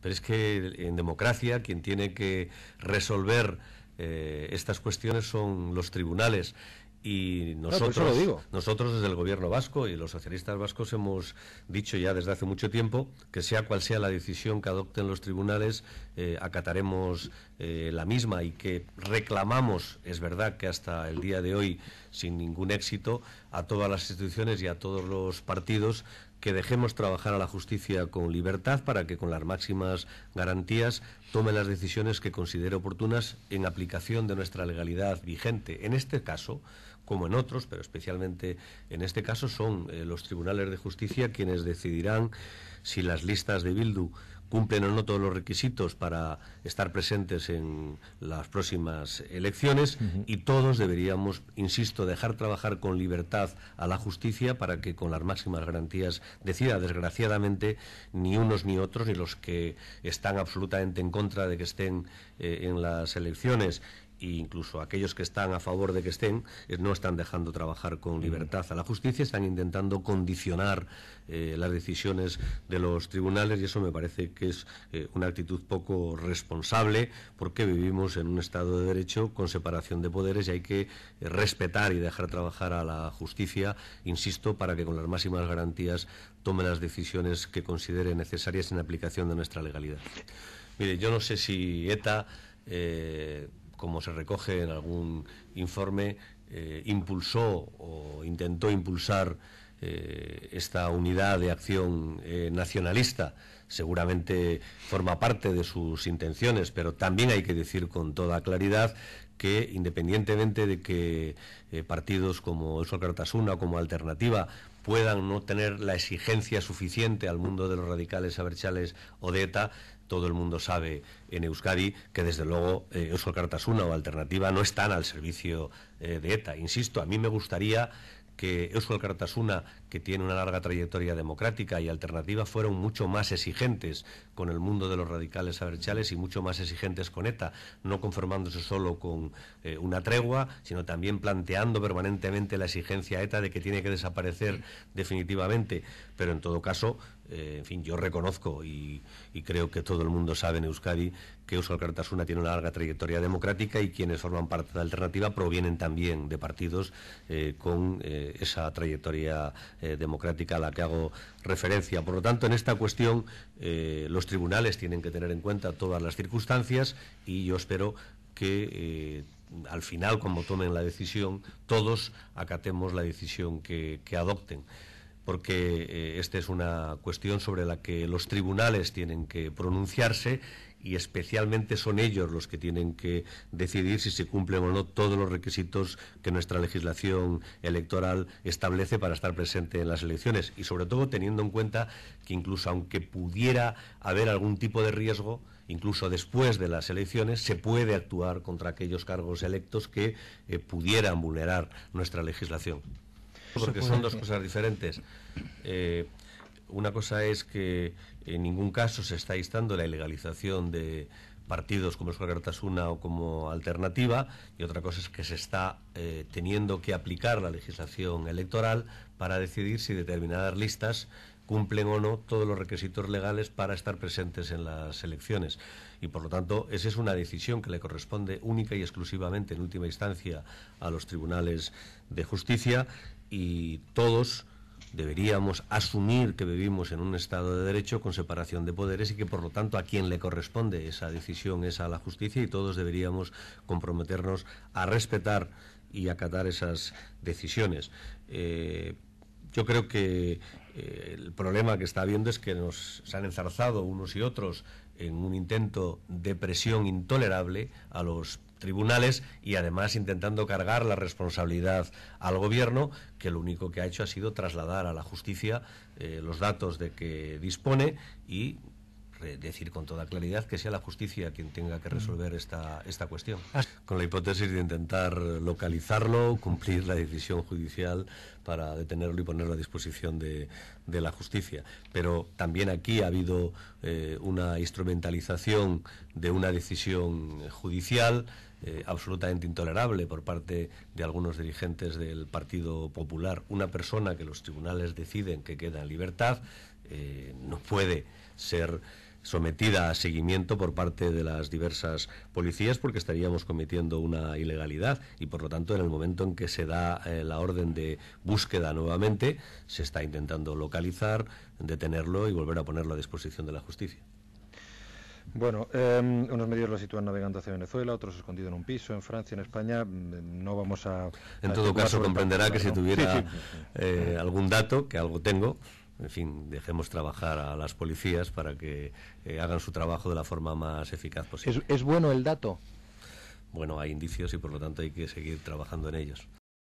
Pero es que en democracia quien tiene que resolver eh, estas cuestiones son los tribunales. Y nosotros, nosotros desde el gobierno vasco y los socialistas vascos hemos dicho ya desde hace mucho tiempo que sea cual sea la decisión que adopten los tribunales, eh, acataremos eh, la misma y que reclamamos, es verdad que hasta el día de hoy sin ningún éxito, a todas las instituciones y a todos los partidos que dejemos trabajar a la justicia con libertad para que con las máximas garantías tome las decisiones que considere oportunas en aplicación de nuestra legalidad vigente. En este caso, como en otros, pero especialmente en este caso, son eh, los tribunales de justicia quienes decidirán si las listas de Bildu cumplen o no todos los requisitos para estar presentes en las próximas elecciones y todos deberíamos, insisto, dejar trabajar con libertad a la justicia para que con las máximas garantías decida. Desgraciadamente, ni unos ni otros, ni los que están absolutamente en contra de que estén eh, en las elecciones e incluso aquellos que están a favor de que estén eh, no están dejando trabajar con mm. libertad a la justicia, están intentando condicionar eh, las decisiones de los tribunales y eso me parece que es eh, una actitud poco responsable porque vivimos en un Estado de Derecho con separación de poderes y hay que respetar y dejar trabajar a la justicia, insisto, para que con las máximas garantías tome las decisiones que considere necesarias en aplicación de nuestra legalidad. Mire, yo no sé si ETA como se recoge en algún informe, eh, impulsó o intentó impulsar eh, esta unidad de acción eh, nacionalista. Seguramente forma parte de sus intenciones, pero también hay que decir con toda claridad que independientemente de que partidos como el o como Alternativa puedan no tener la exigencia suficiente al mundo de los radicales abertzales o de ETA, todo el mundo sabe en Euskadi que desde luego eh, Euskal o Alternativa no están al servicio eh, de ETA. Insisto, a mí me gustaría que Euskal Cartasuna, que tiene una larga trayectoria democrática y alternativa, fueron mucho más exigentes con el mundo de los radicales abertzales y mucho más exigentes con ETA, no conformándose solo con eh, una tregua, sino también planteando permanentemente la exigencia ETA de que tiene que desaparecer definitivamente. Pero en todo caso, eh, en fin, yo reconozco y, creo que todo el mundo sabe en Euskadi que Euskal Cartasuna tiene una larga trayectoria democrática y quienes forman parte de la alternativa provienen también de partidos eh, con eh, esa trayectoria democrática a la que hago referencia. Por lo tanto, en esta cuestión los tribunales tienen que tener en cuenta todas las circunstancias y yo espero que al final, como tomen la decisión, todos acatemos la decisión que adopten porque eh, esta es una cuestión sobre la que los tribunales tienen que pronunciarse y especialmente son ellos los que tienen que decidir si se cumplen o no todos los requisitos que nuestra legislación electoral establece para estar presente en las elecciones y sobre todo teniendo en cuenta que incluso aunque pudiera haber algún tipo de riesgo, incluso después de las elecciones, se puede actuar contra aquellos cargos electos que eh, pudieran vulnerar nuestra legislación. Porque son dos cosas diferentes. Eh, una cosa es que en ningún caso se está instando la ilegalización de partidos como una o como alternativa, y otra cosa es que se está eh, teniendo que aplicar la legislación electoral para decidir si determinadas listas cumplen o no todos los requisitos legales para estar presentes en las elecciones. Y por lo tanto, esa es una decisión que le corresponde única y exclusivamente, en última instancia, a los tribunales de justicia y todos deberíamos asumir que vivimos en un Estado de Derecho con separación de poderes y que por lo tanto a quien le corresponde esa decisión es a la justicia y todos deberíamos comprometernos a respetar y acatar esas decisiones. Eh, yo creo que eh, el problema que está habiendo es que nos han enzarzado unos y otros en un intento de presión intolerable a los tribunales y además intentando cargar la responsabilidad al gobierno, que lo único que ha hecho ha sido trasladar a la justicia eh, los datos de que dispone y decir con toda claridad que sea la justicia quien tenga que mm. resolver esta, esta cuestión. Ah. Con la hipótesis de intentar localizarlo, cumplir la decisión judicial para detenerlo y ponerlo a disposición de, la justicia. Pero también aquí ha habido eh, una instrumentalización de una decisión judicial. Eh, absolutamente intolerable por parte de algunos dirigentes del Partido Popular. Una persona que los tribunales deciden que queda en libertad eh, no puede ser sometida a seguimiento por parte de las diversas policías porque estaríamos cometiendo una ilegalidad y por lo tanto en el momento en que se da eh, la orden de búsqueda nuevamente se está intentando localizar, detenerlo y volver a ponerlo a disposición de la justicia. Bueno, eh, unos medios lo sitúan navegando hacia Venezuela, otros escondido en un piso, en Francia, en España. Mm, no vamos a. En todo caso, comprenderá que si tuviera eh, algún dato, que algo tengo, en fin, dejemos trabajar a las policías para que eh, hagan su trabajo de la forma más eficaz posible. es bueno el dato? Bueno, hay indicios y por lo tanto hay que seguir trabajando en ellos.